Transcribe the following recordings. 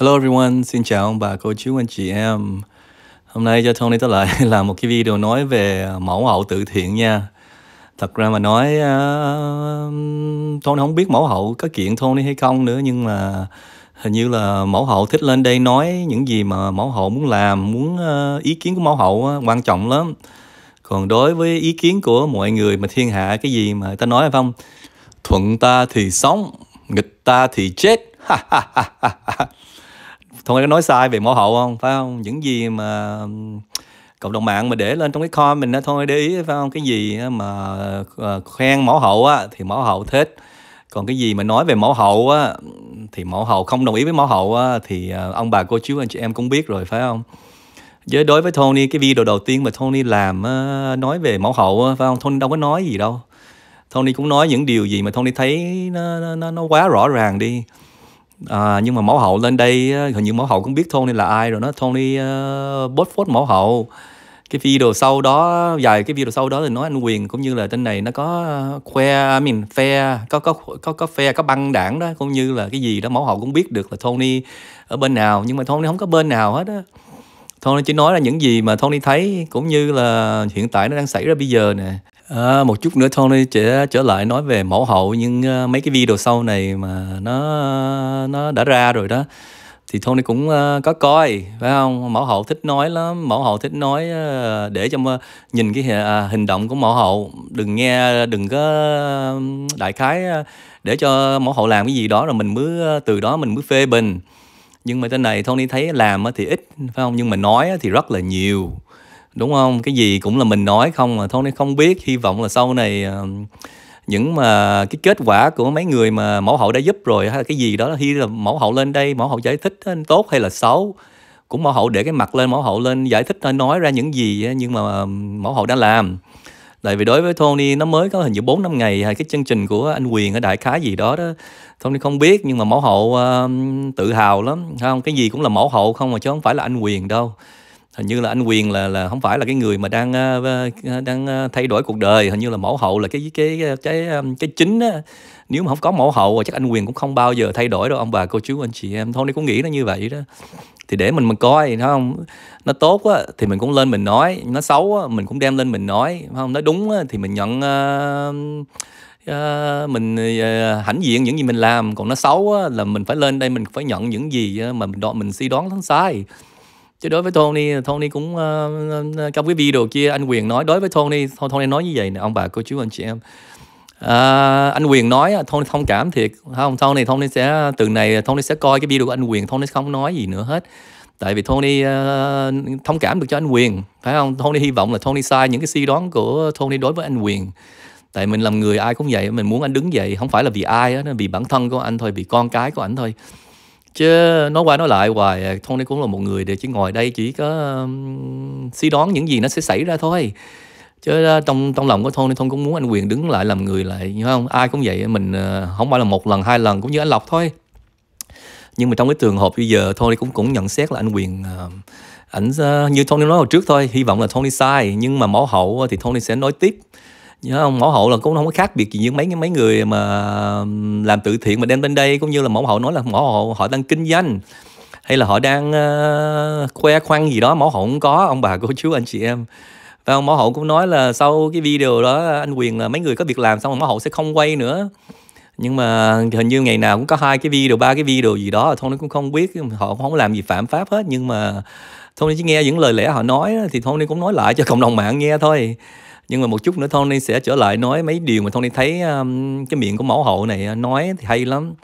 Hello everyone, xin chào ông bà, cô chú, anh chị em Hôm nay cho Tony tới lại làm một cái video nói về à, mẫu hậu tự thiện nha Thật ra mà nói, uh, Tony không biết mẫu hậu có kiện Tony hay không nữa Nhưng mà hình như là mẫu hậu thích lên đây nói những gì mà mẫu hậu muốn làm Muốn uh, ý kiến của mẫu hậu uh, quan trọng lắm Còn đối với ý kiến của mọi người mà thiên hạ cái gì mà ta nói hay không Thuận ta thì sống, nghịch ta thì chết ha ha ha ha thôi có nói sai về mẫu hậu không phải không những gì mà cộng đồng mạng mà để lên trong cái comment mình thôi để ý phải không cái gì mà ờ, khen mẫu hậu á thì mẫu hậu thích còn cái gì mà nói về mẫu hậu á thì mẫu hậu không đồng ý với mẫu hậu á thì ờ, ông bà cô chú anh chị em cũng biết rồi phải không với đối với Tony cái video đầu tiên mà Tony làm nói về mẫu hậu phải không Tony đâu có nói gì đâu Tony cũng nói những điều gì mà Tony thấy nó nó nó quá rõ ràng đi À, nhưng mà mẫu hậu lên đây hình như mẫu hậu cũng biết Tony là ai rồi nó Tony uh, phốt mẫu hậu cái video sau đó dài cái video sau đó thì nói anh quyền cũng như là tên này nó có ờ, khoe I mean phe có có có có phe có băng đảng đó cũng như là cái gì đó mẫu hậu cũng biết được là Tony ở bên nào nhưng mà Tony không có bên nào hết á Tony chỉ nói là những gì mà Tony thấy cũng như là hiện tại nó đang xảy ra bây giờ nè À, một chút nữa Tony sẽ trở lại nói về mẫu hậu nhưng uh, mấy cái video sau này mà nó nó đã ra rồi đó thì Tony cũng uh, có coi phải không mẫu hậu thích nói lắm mẫu hậu thích nói uh, để cho mà nhìn cái uh, hình động của mẫu hậu đừng nghe đừng có uh, đại khái uh, để cho mẫu hậu làm cái gì đó rồi mình mới uh, từ đó mình mới phê bình nhưng mà tên này Tony thấy làm thì ít phải không nhưng mà nói thì rất là nhiều đúng không cái gì cũng là mình nói không mà thôi nên không biết hy vọng là sau này ờ, những mà cái kết quả của mấy người mà mẫu hậu đã giúp rồi hay là cái gì đó khi là mẫu hậu lên đây mẫu hậu giải thích tốt hay là xấu cũng mẫu hậu để cái mặt lên mẫu hậu lên giải thích nói ra những gì nhưng mà ờ, mẫu hậu đã làm tại vì đối với Tony nó mới có hình như 4 năm ngày hay cái chương trình của anh Quyền ở đại khái gì đó đó Tony không biết nhưng mà mẫu hậu uh, tự hào lắm không cái gì cũng là mẫu hậu không mà chứ không phải là anh Quyền đâu hình như là anh quyền là là không phải là cái người mà đang ờ, ờ, đang ờ, thay đổi cuộc đời hình như là mẫu hậu là cái cái cái cái chính á nếu mà không có mẫu hậu chắc anh quyền cũng không bao giờ thay đổi đâu ông bà cô chú anh chị em thôi đi cũng nghĩ nó như vậy đó thì để mình mình coi nó không nó tốt á thì mình cũng lên mình nói nó xấu á mình cũng đem lên mình nói không nó đúng á thì mình nhận uh, uh, mình uh, hãnh diện những gì mình làm còn nó xấu á là mình phải lên đây mình phải nhận những gì mà mình đo- mình suy đoán nó sai chứ đối với Tony Tony cũng uh, trong cái video kia anh Quyền nói đối với Tony Tony nói như vậy nè ông bà cô chú anh chị em À, anh Quyền nói Tony thông cảm thiệt không Tony Tony sẽ từ này Tony sẽ coi cái video của anh Quyền Tony không nói gì nữa hết tại vì Tony uh, thông cảm được cho anh Quyền phải không Tony hy vọng là Tony sai những cái suy đoán của Tony đối với anh Quyền tại mình làm người ai cũng vậy mình muốn anh đứng dậy không phải là vì ai đó, vì bản thân của anh thôi vì con cái của anh thôi chứ nói qua nói lại hoài à, Tony cũng là một người để chỉ ngồi đây chỉ có um, suy đoán những gì nó sẽ xảy ra thôi chứ à, trong trong lòng của Tony Tony cũng muốn anh Quyền đứng lại làm người lại hiểu không ai cũng vậy mình à, không phải là một lần hai lần cũng như anh Lộc thôi nhưng mà trong cái trường hợp bây giờ Tony cũng cũng nhận xét là anh Quyền uh, ảnh uh, như Tony nói hồi trước thôi hy vọng là Tony sai nhưng mà mẫu hậu thì Tony sẽ nói tiếp nhớ không mẫu hậu là cũng không có khác biệt gì như mấy mấy người mà làm từ thiện mà đem bên đây cũng như là mẫu hậu nói là mẫu hậu họ đang kinh doanh hay là họ đang uh, khoe khoang gì đó mẫu hậu cũng có ông bà cô chú anh chị em và ông mẫu hậu cũng nói là sau cái video đó anh quyền là mấy người có việc làm xong rồi mẫu hậu sẽ không quay nữa nhưng mà hình như ngày nào cũng có hai cái video ba cái video gì đó thôi nó cũng không biết họ cũng không làm gì phạm pháp hết nhưng mà thôi chỉ nghe những lời lẽ họ nói thì thôi cũng nói lại cho cộng đồng mạng nghe thôi nhưng mà một chút nữa Tony sẽ trở lại nói mấy điều mà Tony thấy um, cái miệng của mẫu hậu này uh, nói thì hay lắm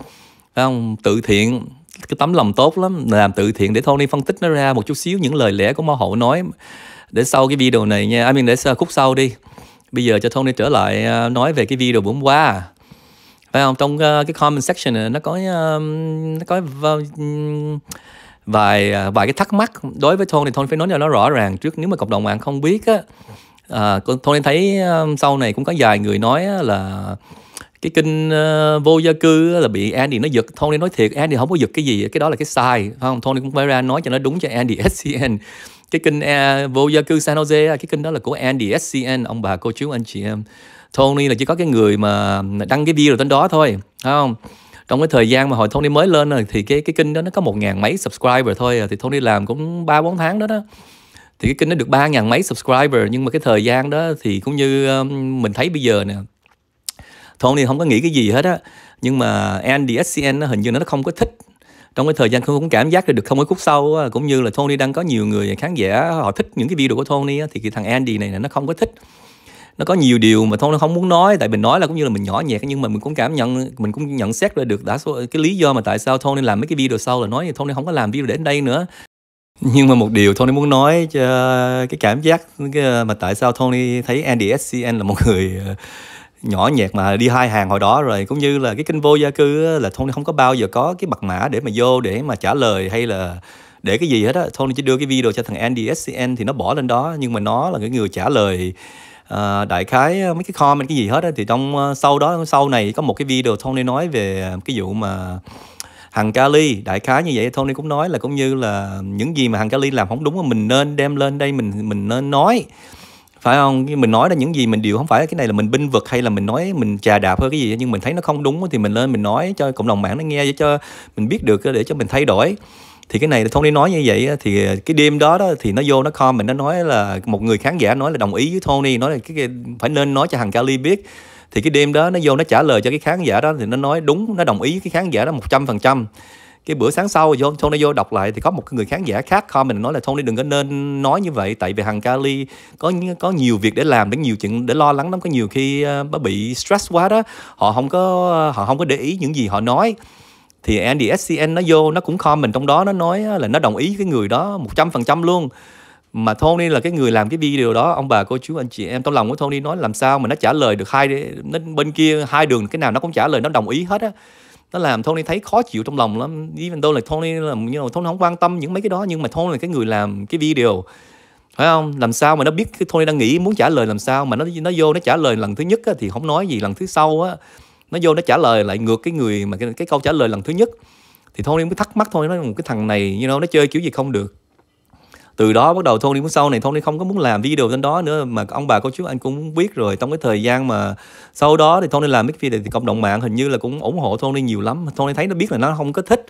Đấy không tự thiện cái tấm lòng tốt lắm làm tự thiện để Tony phân tích nó ra một chút xíu những lời lẽ của mẫu hậu nói để sau cái video này nha I mean để sau, khúc sau đi bây giờ cho Tony trở lại uh, nói về cái video bữa qua phải không trong uh, cái comment section này, nó có um, nó có vài vài cái thắc mắc đối với Tony Tony phải nói cho nó rõ ràng trước nếu mà cộng đồng mạng không biết á à, thôi em thấy um, sau này cũng có vài người nói là cái kinh ờ, vô gia cư là bị Andy nó giật Tony nói thiệt Andy không có giật cái gì cái đó là cái sai không Tony cũng phải ra nói cho nó đúng cho Andy SCN cái kinh à, vô gia cư San Jose cái kinh đó là của Andy SCN ông bà cô chú anh chị em Tony là chỉ có cái người mà đăng cái video tên đó thôi không trong cái thời gian mà hồi Tony mới lên thì cái cái kênh đó nó có một ngàn mấy subscriber thôi à, thì Tony làm cũng ba bốn tháng đó đó thì cái kênh nó được ba ngàn mấy subscriber nhưng mà cái thời gian đó thì cũng như um, mình thấy bây giờ nè Tony không có nghĩ cái gì hết á nhưng mà Andy SCN nó hình như nó không có thích trong cái thời gian không cũng cảm giác được không có khúc sâu cũng như là Tony đang có nhiều người khán giả họ thích những cái video của Tony á, thì cái thằng Andy này nó không có thích nó có nhiều điều mà Tony không muốn nói tại mình nói là cũng như là mình nhỏ nhẹ nhưng mà mình cũng cảm nhận mình cũng nhận xét ra được đã số cái lý do mà tại sao Tony làm mấy cái video sau là nói Tony không có làm video đến đây nữa nhưng mà một điều Tony muốn nói cho ờ, cái cảm giác cái ờ, mà tại sao Tony thấy Andy SCN là một người ờ, nhỏ nhẹt mà đi hai hàng hồi đó rồi cũng như là cái kênh vô gia cư là Tony không có bao giờ có cái bật mã để mà vô để mà trả lời hay là để cái gì hết á Tony chỉ đưa cái video cho thằng Andy SCN thì nó bỏ lên đó nhưng mà nó là cái người trả lời uh, đại khái mấy cái comment cái gì hết á thì trong uh, sau đó sau này có một cái video Tony nói về cái vụ mà hằng Kali đại khái như vậy Tony cũng nói là cũng như là những gì mà hằng Kali làm không đúng mà mình nên đem lên đây mình mình nên nói phải không mình nói ra những gì mình đều không phải cái này là mình binh vực hay là mình nói mình chà đạp hay cái gì nhưng mình thấy nó không đúng thì mình lên mình nói cho cộng đồng mạng nó nghe để cho mình biết được để cho mình thay đổi thì cái này Tony nói như vậy thì cái đêm đó đó thì nó vô nó comment nó nói là một người khán giả nói là đồng ý với Tony nói là cái, phải nên nói cho thằng kali biết thì cái đêm đó nó vô nó trả lời cho cái khán giả đó thì nó nói đúng nó đồng ý cái khán giả đó một trăm phần trăm cái bữa sáng sau vô Tony vô đọc lại thì có một người khán giả khác comment nói là Tony đừng có nên nói như vậy tại vì hằng kali có có nhiều việc để làm để nhiều chuyện để lo lắng lắm có nhiều khi ờ, nó uh, bị stress quá đó họ không có họ không có để ý những gì họ nói thì Andy SCN nó vô nó cũng comment trong đó nó nói là nó đồng ý cái người đó 100% luôn mà Tony là cái người làm cái video đó ông bà cô chú anh chị em trong lòng của Tony nói làm sao mà nó trả lời được hai nó bên kia hai đường cái nào nó cũng trả lời nó đồng ý hết á nó làm Tony thấy khó chịu trong lòng lắm even though là Tony là như là Tony không quan tâm những mấy cái đó nhưng mà Tony là cái người làm cái video phải không làm sao mà nó biết cái Tony đang nghĩ muốn trả lời làm sao mà nó nó vô nó trả lời lần thứ nhất á, thì không nói gì lần thứ sau á nó vô nó trả lời lại ngược cái người mà cái, cái câu trả lời lần thứ nhất thì Tony mới thắc mắc thôi nó một cái thằng này you know, nó chơi kiểu gì không được từ đó bắt đầu Tony muốn sau này Tony không có muốn làm video trên đó nữa mà ông bà cô chú anh cũng biết rồi trong cái thời gian mà sau đó thì Tony làm mấy video thì cộng đồng mạng hình như là cũng ủng hộ Tony nhiều lắm Tony thấy nó biết là nó không có thích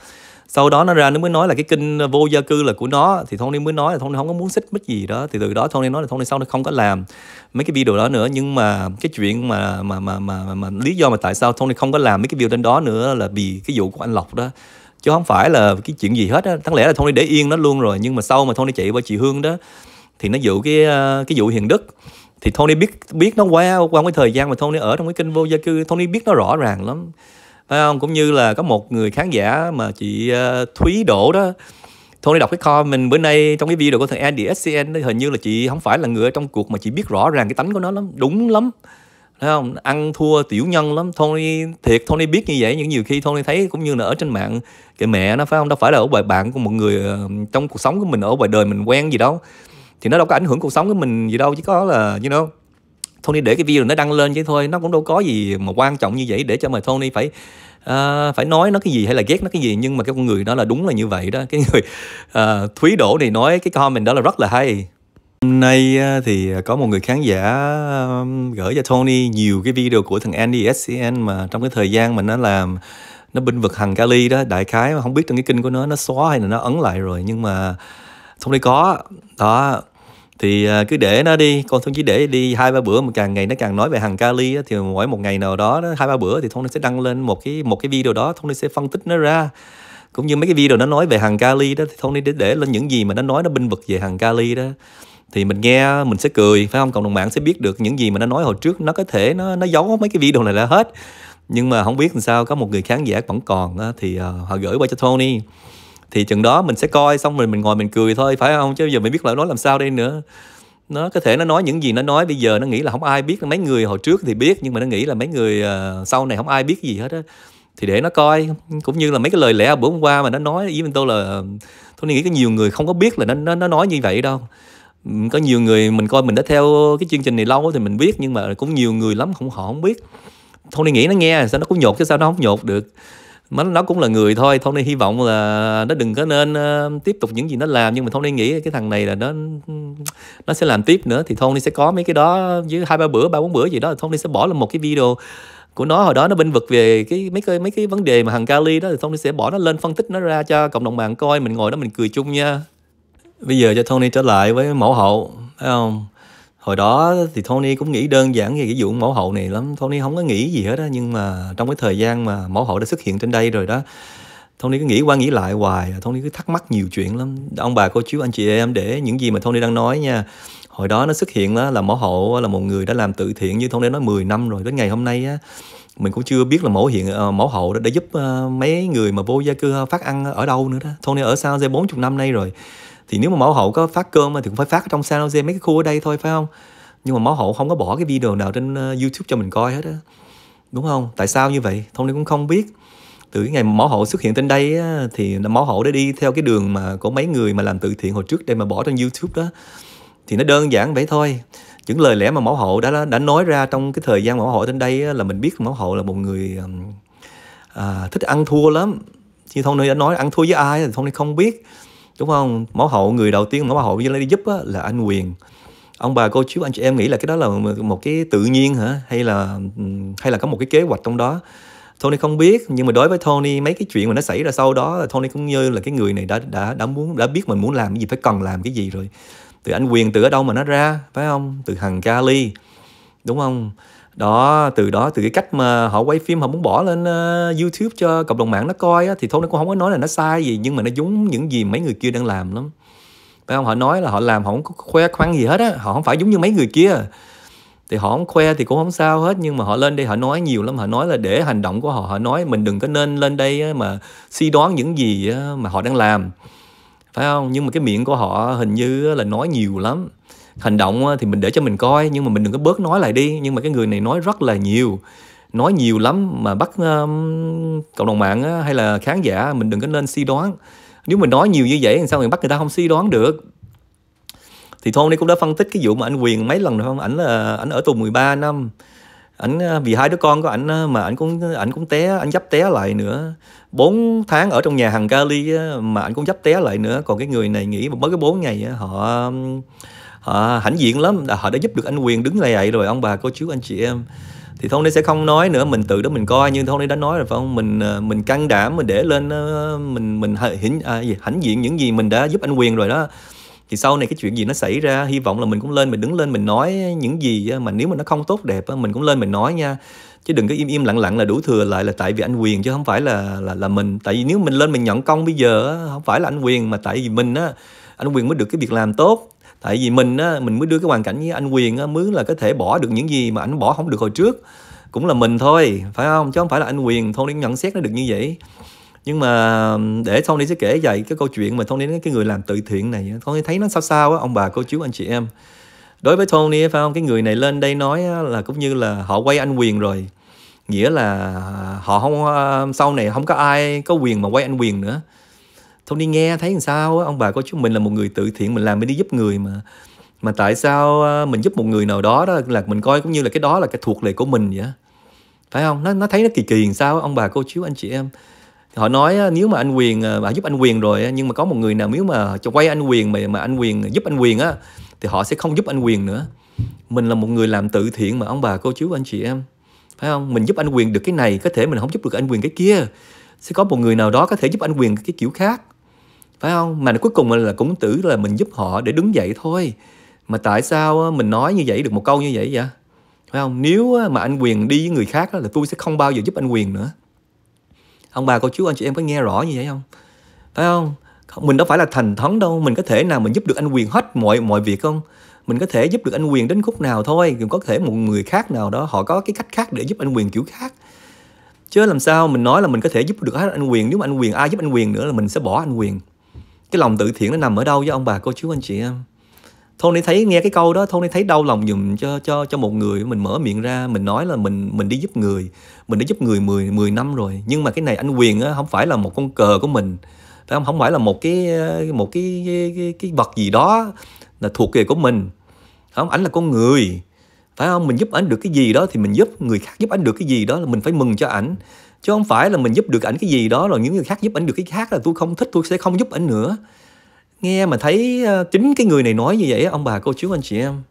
sau đó nó ra nó mới nói là cái kinh vô gia cư là của nó thì Tony mới nói là Tony không có muốn xích mít gì đó thì từ đó Tony nói là Tony sau nó không có làm mấy cái video đó nữa nhưng mà cái chuyện mà mà mà mà, mà, mà lý do mà tại sao Tony không có làm mấy cái video trên đó nữa là vì cái vụ của anh Lộc đó chứ không phải là cái chuyện gì hết á đáng lẽ là Tony để yên nó luôn rồi nhưng mà sau mà Tony chạy qua chị Hương đó thì nó dụ cái ờ, cái vụ Hiền Đức thì Tony biết biết nó qua qua cái thời gian mà Tony ở trong cái kênh vô gia cư Tony biết nó rõ ràng lắm phải không cũng như là có một người khán giả mà chị ờ, Thúy Đỗ đó Tony đọc cái comment bữa nay trong cái video của thằng Andy SCN hình như là chị không phải là người ở trong cuộc mà chị biết rõ ràng cái tánh của nó lắm đúng lắm thấy không ăn thua tiểu nhân lắm Tony thiệt Tony biết như vậy nhưng nhiều khi Tony thấy cũng như là ở trên mạng cái mẹ nó phải không đâu phải là ở bài bạn của một người ờ, trong cuộc sống của mình ở bài đời mình quen gì đâu thì nó đâu có ảnh hưởng cuộc sống của mình gì đâu chỉ có là you know Tony để cái video nó đăng lên vậy thôi nó cũng đâu có gì mà quan trọng như vậy để cho mà Tony phải uh, phải nói nó cái gì hay là ghét nó cái gì nhưng mà cái con người đó là đúng là như vậy đó cái người uh, Thúy Đỗ này nói cái comment đó là rất là hay Hôm nay à, thì à, có một người khán giả gửi cho Tony nhiều cái video của thằng Andy SCN mà trong cái thời gian mà nó làm nó binh vực hằng Kali đó đại khái mà không biết trong cái kinh của nó nó xóa hay là nó ấn lại rồi nhưng mà Tony có đó thì à, cứ để nó đi còn Tony chỉ để đi hai ba bữa mà càng ngày nó càng nói về hằng Kali đó, thì mỗi một ngày nào đó hai ba bữa thì Tony sẽ đăng lên một cái một cái video đó Tony sẽ phân tích nó ra cũng như mấy cái video nó nói về hằng Kali đó thì Tony để để lên những gì mà nó nói nó binh vực về hằng Kali đó thì mình nghe mình sẽ cười phải không cộng đồng mạng sẽ biết được những gì mà nó nói hồi trước nó có thể nó nó giấu mấy cái video này là hết nhưng mà không biết làm sao có một người khán giả vẫn còn thì ờ, họ gửi qua cho Tony thì chừng đó mình sẽ coi xong rồi mình ngồi mình cười thôi phải không chứ giờ mình biết là nói làm sao đây nữa nó có thể nó nói những gì nó nói bây giờ nó nghĩ là không ai biết mấy người hồi trước thì biết nhưng mà nó nghĩ là mấy người ờ, sau này không ai biết gì hết á thì để nó coi cũng như là mấy cái lời lẽ bữa hôm qua mà nó nói với mình tôi là ờ, tôi nghĩ có nhiều người không có biết là nó nó, nó nói như vậy đâu có nhiều người mình coi mình đã theo cái chương trình này lâu thì mình biết nhưng mà cũng nhiều người lắm không họ không biết Tony nghĩ nó nghe sao nó cũng nhột chứ sao nó không nhột được mà nó cũng là người thôi Tony hy vọng là nó đừng có nên uh, tiếp tục những gì nó làm nhưng mà Tony nghĩ cái thằng này là nó nó sẽ làm tiếp nữa thì Tony sẽ có mấy cái đó với hai ba bữa ba bốn bữa gì đó thì Tony sẽ bỏ là một cái video của nó hồi đó nó binh vực về cái mấy cái mấy cái vấn đề mà hàng kali đó thì Tony sẽ bỏ nó lên phân tích nó ra cho cộng đồng mạng coi mình ngồi đó mình cười chung nha bây giờ cho Tony trở lại với mẫu hậu thấy không hồi đó thì Tony cũng nghĩ đơn giản về cái vụ mẫu hậu này lắm Tony không có nghĩ gì hết á nhưng mà trong cái thời gian mà mẫu hậu đã xuất hiện trên đây rồi đó Tony cứ nghĩ qua nghĩ lại hoài à. Tony cứ thắc mắc nhiều chuyện lắm ông bà cô chú anh chị em để những gì mà Tony đang nói nha hồi đó nó xuất hiện là mẫu hậu là một người đã làm từ thiện như Tony nói 10 năm rồi đến ngày hôm nay á mình cũng chưa biết là mẫu hiện ờ, mẫu hậu đã, đã giúp ờ, mấy người mà vô gia cư phát ăn ở đâu nữa đó Tony ở sao dây 40 năm nay rồi thì nếu mà mẫu hậu có phát cơm thì cũng phải phát ở trong San Jose mấy cái khu ở đây thôi phải không nhưng mà mẫu hậu không có bỏ cái video nào trên ờ, YouTube cho mình coi hết á đúng không tại sao như vậy thông linh cũng không biết từ cái ngày mẫu hậu xuất hiện trên đây á, thì mẫu hậu đã đi theo cái đường mà có mấy người mà làm từ thiện hồi trước đây mà bỏ trên YouTube đó thì nó đơn giản vậy thôi những lời lẽ mà mẫu hậu đã đã nói ra trong cái thời gian mẫu hậu trên đây á, là mình biết mẫu hậu là một người à, thích ăn thua lắm như thông linh đã nói ăn thua với ai thì thông linh không biết đúng không mẫu hậu người đầu tiên mẫu hậu với đi giúp á, là anh quyền ông bà cô chú anh chị em nghĩ là cái đó là một cái tự nhiên hả hay là ừ, hay là có một cái kế hoạch trong đó Tony không biết nhưng mà đối với Tony mấy cái chuyện mà nó xảy ra sau đó là Tony cũng như là cái người này đã đã đã muốn đã biết mình muốn làm cái gì phải cần làm cái gì rồi từ anh quyền từ ở đâu mà nó ra phải không từ thằng kali đúng không đó từ đó từ cái cách mà họ quay phim họ muốn bỏ lên uh, youtube cho cộng đồng mạng nó coi á, thì thôi nó cũng không có nói là nó sai gì nhưng mà nó giống những gì mấy người kia đang làm lắm phải không họ nói là họ làm họ không có khoe khoang gì hết á họ không phải giống như mấy người kia thì họ không khoe thì cũng không sao hết nhưng mà họ lên đây họ nói nhiều lắm họ nói là để hành động của họ họ nói mình đừng có nên lên đây mà suy đoán những gì mà họ đang làm phải không nhưng mà cái miệng của họ hình như là nói nhiều lắm hành động thì mình để cho mình coi nhưng mà mình đừng có bớt nói lại đi nhưng mà cái người này nói rất là nhiều nói nhiều lắm mà bắt um, cộng đồng mạng hay là khán giả mình đừng có nên suy đoán nếu mình nói nhiều như vậy thì sao mình bắt người ta không suy đoán được thì Tony cũng đã phân tích cái vụ mà anh Quyền mấy lần rồi không ảnh là ảnh ở tù 13 năm ảnh ờ, vì hai đứa con của ảnh mà ảnh cũng ảnh cũng té ảnh dắp té lại nữa 4 tháng ở trong nhà hàng Cali mà ảnh cũng dắp té lại nữa còn cái người này nghĩ mới cái 4 ngày họ họ hãnh diện lắm là họ đã giúp được anh quyền đứng lại rồi ông bà cô chú anh chị em thì thôn đây sẽ không nói nữa mình tự đó mình coi nhưng thôn đây đã nói rồi phải không mình ờ, mình can đảm mình để lên ờ, mình mình hãnh à, hãnh diện những gì mình đã giúp anh quyền rồi đó thì sau này cái chuyện gì nó xảy ra hy vọng là mình cũng lên mình đứng lên mình nói những gì ờ, mà nếu mà nó không tốt đẹp mình cũng lên mình nói nha chứ đừng có im im lặng lặng là đủ thừa lại là tại vì anh quyền chứ không phải là là là mình tại vì nếu mình lên mình nhận công bây giờ không phải là anh quyền mà tại vì mình á anh quyền mới được cái việc làm tốt tại vì mình á mình mới đưa cái hoàn cảnh với anh quyền á mướn là có thể bỏ được những gì mà anh bỏ không được hồi trước cũng là mình thôi phải không chứ không phải là anh quyền thôi đến nhận xét nó được như vậy nhưng mà để đi sẽ kể dạy cái câu chuyện mà đến cái người làm từ thiện này Tony thấy nó sao sao á ông bà cô chú anh chị em đối với Tony phải không cái người này lên đây nói là cũng như là họ quay anh quyền rồi nghĩa là à, họ không à, sau này không có ai có quyền mà quay anh quyền nữa thôi đi nghe thấy làm sao ông bà có chúng mình là một người tự thiện mình làm mình đi giúp người mà mà tại sao ờ, mình giúp một người nào đó đó là mình coi cũng như là cái đó là cái thuộc lệ của mình vậy phải không nó nó thấy nó kỳ kỳ làm sao ông bà cô chú anh chị em họ nói nếu mà anh quyền ờ, bà giúp anh quyền rồi nhưng mà có một người nào nếu mà cho quay anh quyền mà mà anh quyền giúp anh quyền á thì họ sẽ không giúp anh quyền nữa mình là một người làm tự thiện mà ông bà cô chú anh chị em phải không mình giúp anh quyền được cái này có thể mình không giúp được anh quyền cái kia sẽ có một người nào đó có thể giúp anh quyền cái kiểu khác phải không mà cuối cùng là cũng tử là mình giúp họ để đứng dậy thôi mà tại sao mình nói như vậy được một câu như vậy vậy phải không nếu mà anh quyền đi với người khác là tôi sẽ không bao giờ giúp anh quyền nữa ông bà cô chú anh chị em có nghe rõ như vậy không phải không mình đâu phải là thành thấn đâu mình có thể nào mình giúp được anh quyền hết mọi mọi việc không mình có thể giúp được anh quyền đến khúc nào thôi có thể một người khác nào đó họ có cái cách khác để giúp anh quyền kiểu khác chứ làm sao mình nói là mình có thể giúp được hết anh quyền nếu mà anh quyền ai giúp anh quyền nữa là mình sẽ bỏ anh quyền cái lòng tự thiện nó nằm ở đâu với ông bà cô chú anh chị em thôi Tony thấy nghe cái câu đó thôi Tony thấy đau lòng dùm cho cho cho một người mình mở miệng ra mình nói là mình mình đi giúp người mình đã giúp người 10 10 năm rồi nhưng mà cái này anh quyền á, không phải là một con cờ của mình phải không không phải là một cái một cái cái, cái, cái vật gì đó là thuộc về của mình phải không ảnh là con người phải không mình giúp ảnh được cái gì đó thì mình giúp người khác giúp ảnh được cái gì đó là mình phải mừng cho ảnh chứ không phải là mình giúp được ảnh cái gì đó rồi những người khác giúp ảnh được cái khác là tôi không thích tôi sẽ không giúp ảnh nữa nghe mà thấy ờ, chính cái người này nói như vậy ông bà cô chú anh chị em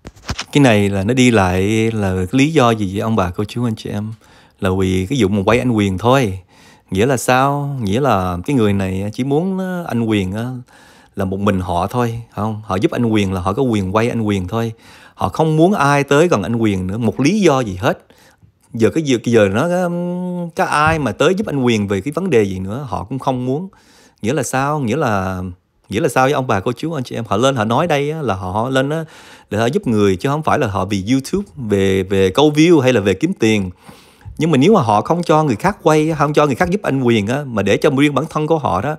cái này là nó đi lại là cái lý do gì vậy ông bà cô chú anh chị em là vì cái vụ mà quay anh quyền thôi nghĩa là sao nghĩa là cái người này chỉ muốn ờ, anh quyền là một mình họ thôi không họ giúp anh quyền là họ có quyền quay anh quyền thôi họ không muốn ai tới gần anh quyền nữa một lý do gì hết giờ cái giờ giờ nó có ai mà tới giúp anh quyền về cái vấn đề gì nữa họ cũng không muốn nghĩa là sao nghĩa là nghĩa là sao với ông bà cô chú anh chị em họ lên họ nói đây là họ lên để họ giúp người chứ không phải là họ vì youtube về về câu view hay là về kiếm tiền nhưng mà nếu mà họ không cho người khác quay không cho người khác giúp anh quyền á, mà để cho riêng bản thân của họ đó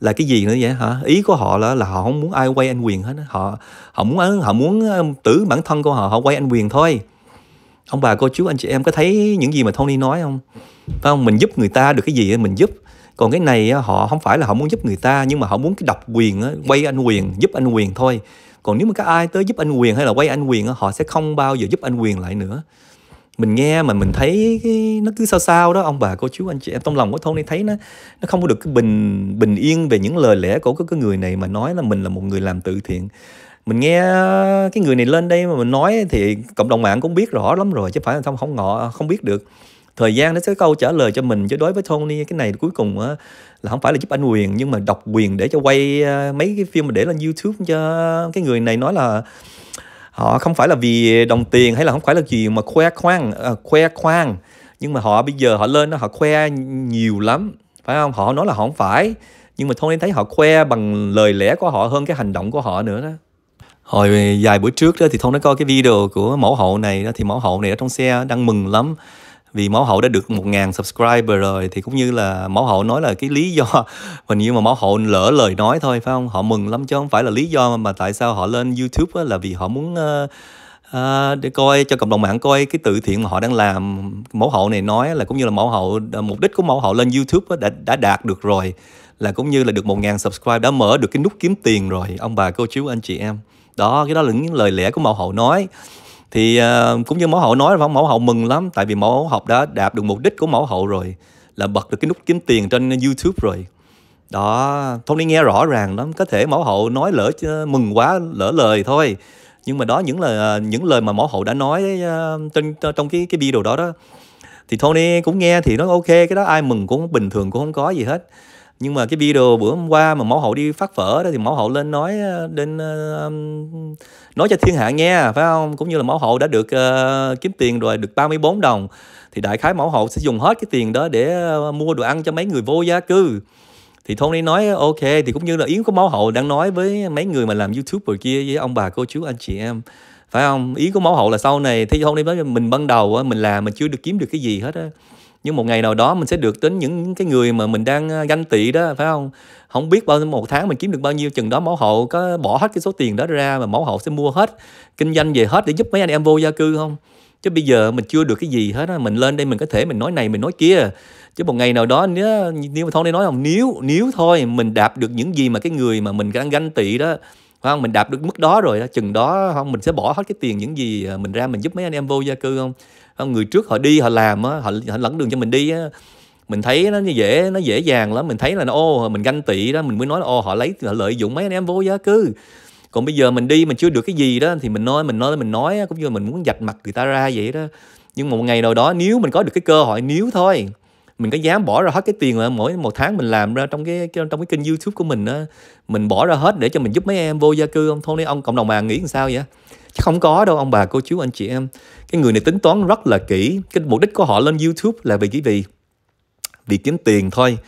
là cái gì nữa vậy hả ý của họ là là họ không muốn ai quay anh quyền hết họ họ muốn họ muốn ờ, tử bản thân của họ họ quay anh quyền thôi ông bà cô chú anh chị em có thấy những gì mà Tony nói không phải không mình giúp người ta được cái gì mình giúp còn cái này họ không phải là họ muốn giúp người ta nhưng mà họ muốn cái độc quyền quay anh quyền giúp anh quyền thôi còn nếu mà có ai tới giúp anh quyền hay là quay anh quyền họ sẽ không bao giờ giúp anh quyền lại nữa mình nghe mà mình thấy cái, nó cứ sao sao đó ông bà cô chú anh chị em trong lòng của Tony thấy nó nó không có được cái bình bình yên về những lời lẽ của cái, cái người này mà nói là mình là một người làm từ thiện mình nghe ờ, cái người này lên đây mà mình nói thì cộng đồng mạng cũng biết rõ lắm rồi chứ phải là không không ngọ không biết được thời gian nó sẽ câu trả lời cho mình chứ đối với Tony cái này cuối cùng ờ, là không phải là giúp anh quyền nhưng mà độc quyền để cho quay ờ, mấy cái phim mà để lên YouTube cho cái người này nói là họ không phải là vì đồng tiền hay là không phải là gì mà khoe khoang à, khoe khoang nhưng mà họ bây giờ họ lên đó họ khoe nhiều lắm phải không họ nói là họ không phải nhưng mà Tony thấy họ khoe bằng lời lẽ của họ hơn cái hành động của họ nữa đó hồi vài buổi trước đó thì thông đã coi cái video của mẫu hậu này đó thì mẫu hậu này ở trong xe đang mừng lắm vì mẫu hậu đã được 1.000 subscriber rồi thì cũng như là mẫu hậu nói là cái lý do hình như mà mẫu hậu lỡ lời nói thôi phải không họ mừng lắm chứ không phải là lý do mà tại sao họ lên youtube là vì họ muốn uh, À, để coi cho cộng đồng mạng coi cái từ thiện mà họ đang làm mẫu hậu này nói là cũng như là mẫu hậu ờ, mục đích của mẫu hậu lên youtube đã đã đạt được rồi là cũng như là được 1.000 subscribe đã mở được cái nút kiếm tiền rồi ông bà cô chú anh chị em đó cái đó là những lời lẽ của mẫu hậu nói thì uh, cũng như mẫu hậu nói mẫu hậu mừng lắm tại vì mẫu hậu đã đạt được mục đích của mẫu hậu rồi là bật được cái nút kiếm tiền trên youtube rồi đó Tony nghe rõ ràng lắm có thể mẫu hậu nói lỡ ờ, mừng quá lỡ lời thôi nhưng mà đó những lời ờ, những lời mà mẫu hậu đã nói uh, trên trong cái cái video đó đó thì Tony cũng nghe thì nó ok cái đó ai mừng cũng bình thường cũng không có gì hết nhưng mà cái video bữa hôm qua mà mẫu hậu đi phát phở đó thì mẫu hậu lên nói đến ờ, ờ, nói cho thiên hạ nghe phải không cũng như là mẫu hậu đã được ờ, kiếm tiền rồi được 34 đồng thì đại khái mẫu hậu sẽ dùng hết cái tiền đó để mua đồ ăn cho mấy người vô gia cư thì Tony nói ok thì cũng như là Yến của Mẫu Hậu đang nói với mấy người mà làm YouTuber kia với ông bà cô chú anh chị em phải không ý của Mẫu Hậu là sau này thì Tony nói mình ban đầu mình làm mình chưa được kiếm được cái gì hết á nhưng một ngày nào đó mình sẽ được đến những cái người mà mình đang à, ganh tị đó phải không không biết bao một tháng mình kiếm được bao nhiêu chừng đó mẫu hậu có bỏ hết cái số tiền đó ra mà mẫu hậu sẽ mua hết kinh doanh về hết để giúp mấy anh em vô gia cư không chứ bây giờ mình chưa được cái gì hết á mình lên đây mình có thể mình nói này mình nói kia chứ một ngày nào đó nếu nếu mà thôi đây nói không nếu nếu thôi mình đạt được những gì mà cái người mà mình đang ganh tị đó không mình đạt được mức đó rồi chừng đó không mình sẽ bỏ hết cái tiền những gì à, mình ra mình giúp mấy anh em vô gia cư không không người trước họ đi họ làm họ, họ lẫn đường cho mình đi mình thấy nó như dễ nó dễ dàng lắm mình thấy là ô mình ganh tị đó mình mới nói là ô họ lấy họ lợi dụng mấy anh em vô gia cư còn bây giờ mình đi mình chưa được cái gì đó thì mình nói mình nói mình nói cũng như mình muốn dạch mặt người ta ra vậy đó nhưng một ngày nào đó nếu mình có được cái cơ hội nếu thôi mình có dám bỏ ra hết cái tiền mà mỗi một tháng mình làm ra trong cái trong cái kênh youtube của mình đó, mình bỏ ra hết để cho mình giúp mấy em vô gia cư không thôi ông cộng đồng bà nghĩ làm sao vậy chứ không có đâu ông bà cô chú anh chị em cái người này tính toán rất là kỹ cái mục đích của họ lên youtube là vì cái gì vì kiếm tiền thôi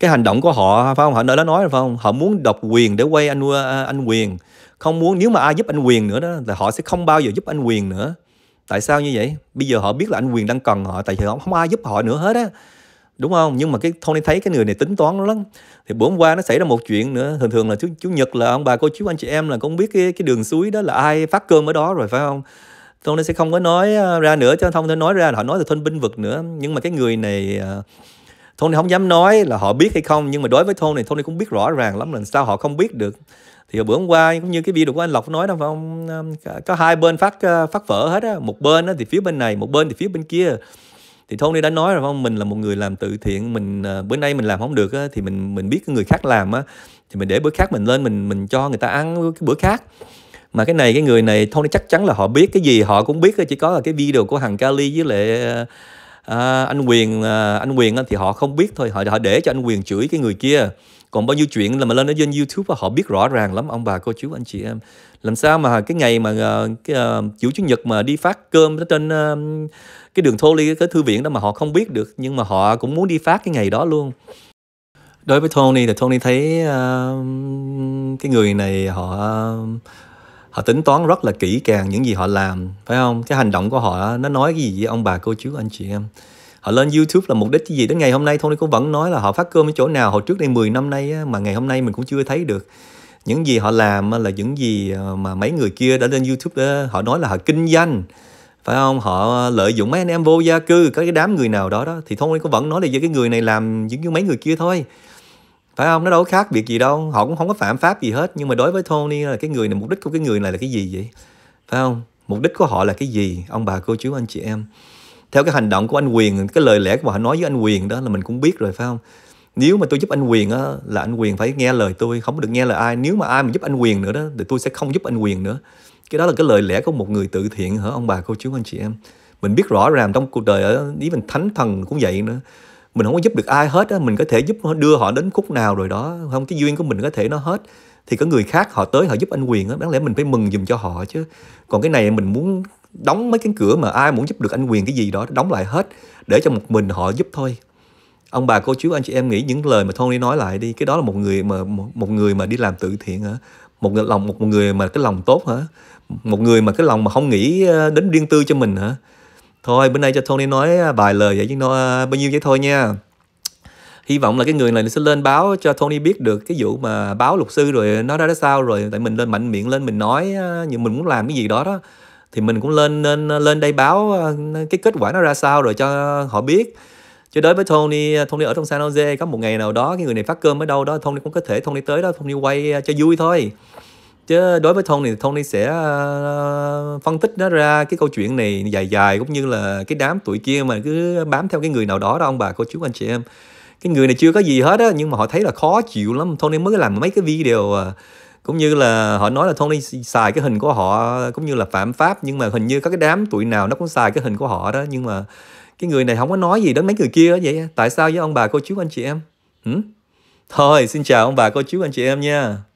cái hành động của họ phải không họ đã nói rồi phải không họ muốn độc quyền để quay anh à, anh quyền không muốn nếu mà ai giúp anh quyền nữa đó là họ sẽ không bao giờ giúp anh quyền nữa tại sao như vậy bây giờ họ biết là anh quyền đang cần họ tại vì không, không ai giúp họ nữa hết á đúng không nhưng mà cái Tony thấy cái người này tính toán lắm thì bữa hôm qua nó xảy ra một chuyện nữa thường thường là chủ, chủ nhật là ông bà cô chú anh chị em là cũng biết cái, cái đường suối đó là ai phát cơm ở đó rồi phải không Tony sẽ không có nói à, ra nữa cho không thể nói ra họ nói là thôn binh vực nữa nhưng mà cái người này à, Tony không dám nói là họ biết hay không nhưng mà đối với Tony Tony cũng biết rõ ràng lắm là sao họ không biết được thì bữa hôm qua cũng như cái video của anh Lộc nói đó phải không ờ, có hai bên phát à, phát vỡ hết á một bên thì phía bên này một bên thì phía bên kia thì Tony đã nói rồi không mình là một người làm từ thiện mình ờ, bữa nay mình làm không được thì mình mình biết người khác làm á thì mình để bữa khác mình lên mình mình cho người ta ăn cái bữa khác mà cái này cái người này Tony chắc chắn là họ biết cái gì họ cũng biết chỉ có là cái video của thằng Cali với lại ờ, à, anh Quyền à, anh Quyền thì họ không biết thôi họ họ để cho anh Quyền chửi cái người kia còn bao nhiêu chuyện là mà lên ở trên YouTube và họ biết rõ ràng lắm ông bà cô chú anh chị em làm sao mà cái ngày mà cái uh, chủ chủ nhật mà đi phát cơm ở trên uh, cái đường thô ly cái thư viện đó mà họ không biết được nhưng mà họ cũng muốn đi phát cái ngày đó luôn đối với Tony thì Tony thấy uh, cái người này họ họ tính toán rất là kỹ càng những gì họ làm phải không cái hành động của họ nó nói cái gì với ông bà cô chú anh chị em họ lên YouTube là mục đích cái gì đến ngày hôm nay Tony cũng vẫn nói là họ phát cơm ở chỗ nào hồi trước đây 10 năm nay mà ngày hôm nay mình cũng chưa thấy được những gì họ làm là những gì ờ, mà mấy người kia đã lên YouTube đó, họ nói là họ kinh doanh phải không họ ờ, lợi dụng mấy anh em vô gia cư có cái đám người nào đó đó thì thôi có vẫn nói là do cái người này làm những mấy người kia thôi phải không nó đâu có khác biệt gì đâu họ cũng không có phạm pháp gì hết nhưng mà đối với Tony là cái người này mục đích của cái người này là cái gì vậy phải không mục đích của họ là cái gì ông bà cô chú anh chị em theo cái hành động của anh Quyền cái lời lẽ của họ nói với anh Quyền đó là mình cũng biết rồi phải không nếu mà tôi giúp anh Quyền á, là anh Quyền phải nghe lời tôi không được nghe lời ai nếu mà ai mà giúp anh Quyền nữa đó thì tôi sẽ không giúp anh Quyền nữa cái đó là cái lời lẽ của một người tự thiện hả ông bà cô chú anh chị em mình biết rõ ràng trong cuộc đời ở ý mình thánh thần cũng vậy nữa mình không có giúp được ai hết á mình có thể giúp đưa họ đến khúc nào rồi đó không cái duyên của mình có thể nó hết thì có người khác họ tới họ giúp anh quyền á đáng lẽ mình phải mừng giùm cho họ chứ còn cái này mình muốn đóng mấy cái cửa mà ai muốn giúp được anh quyền cái gì đó đóng lại hết để cho một mình họ giúp thôi ông bà cô chú anh chị em nghĩ những lời mà Tony nói lại đi cái đó là một người mà một người mà đi làm từ thiện hả một lòng một người mà cái lòng tốt hả một người mà cái lòng mà không nghĩ ờ, đến riêng tư cho mình hả thôi bữa nay cho Tony nói vài à, lời vậy chứ nó à, bao nhiêu vậy thôi nha hy vọng là cái người này sẽ lên báo cho Tony biết được cái vụ mà báo luật sư rồi nó ra đó sao rồi tại mình lên mạnh miệng lên mình nói à, nhưng mình muốn làm cái gì đó đó thì mình cũng lên nên lên đây báo cái kết quả nó ra sao rồi cho họ biết cho đối với Tony Tony ở trong San Jose có một ngày nào đó cái người này phát cơm ở đâu đó Tony cũng có thể Tony tới đó Tony quay cho vui thôi chứ đối với Tony thì Tony sẽ uh, phân tích nó ra cái câu chuyện này dài dài cũng như là cái đám tuổi kia mà cứ bám theo cái người nào đó đó ông bà cô chú anh chị em cái người này chưa có gì hết á nhưng mà họ thấy là khó chịu lắm Tony mới làm mấy cái video à cũng như là họ nói là Tony xài cái hình của họ cũng như là phạm pháp nhưng mà hình như có cái đám tuổi nào nó cũng xài cái hình của họ đó nhưng mà cái người này không có nói gì đến mấy người kia vậy tại sao với ông bà cô chú anh chị em ừ? thôi xin chào ông bà cô chú anh chị em nha